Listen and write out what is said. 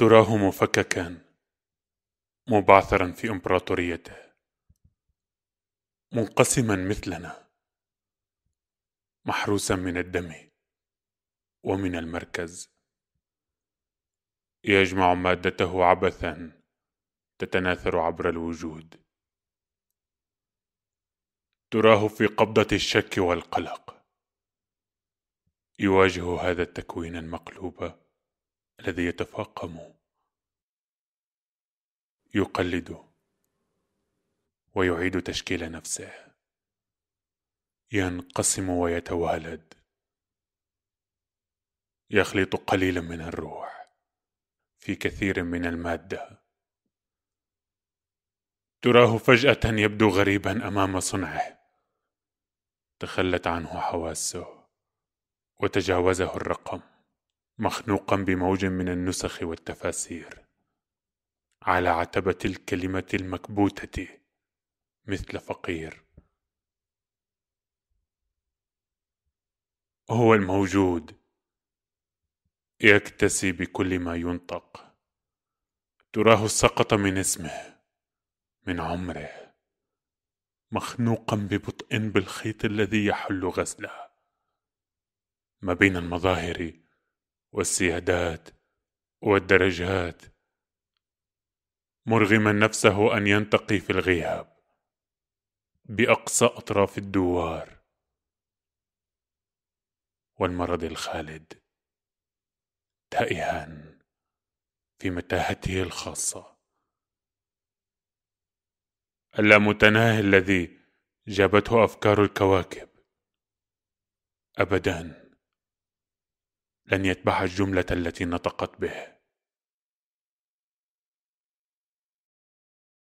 تراه مفككا مبعثرا في امبراطوريته منقسما مثلنا محروسا من الدم ومن المركز يجمع مادته عبثا تتناثر عبر الوجود تراه في قبضه الشك والقلق يواجه هذا التكوين المقلوب الذي يتفاقم يقلده ويعيد تشكيل نفسه ينقسم ويتوالد يخلط قليلا من الروح في كثير من الماده تراه فجاه يبدو غريبا امام صنعه تخلت عنه حواسه وتجاوزه الرقم مخنوقا بموج من النسخ والتفاسير على عتبة الكلمة المكبوتة مثل فقير هو الموجود يكتسي بكل ما ينطق تراه سقط من اسمه من عمره مخنوقا ببطء بالخيط الذي يحل غسله ما بين المظاهر والسيادات والدرجات مرغما نفسه ان ينتقي في الغياب باقصى اطراف الدوار والمرض الخالد تائها في متاهته الخاصه اللامتناهي الذي جابته افكار الكواكب ابدا لن يتبع الجمله التي نطقت به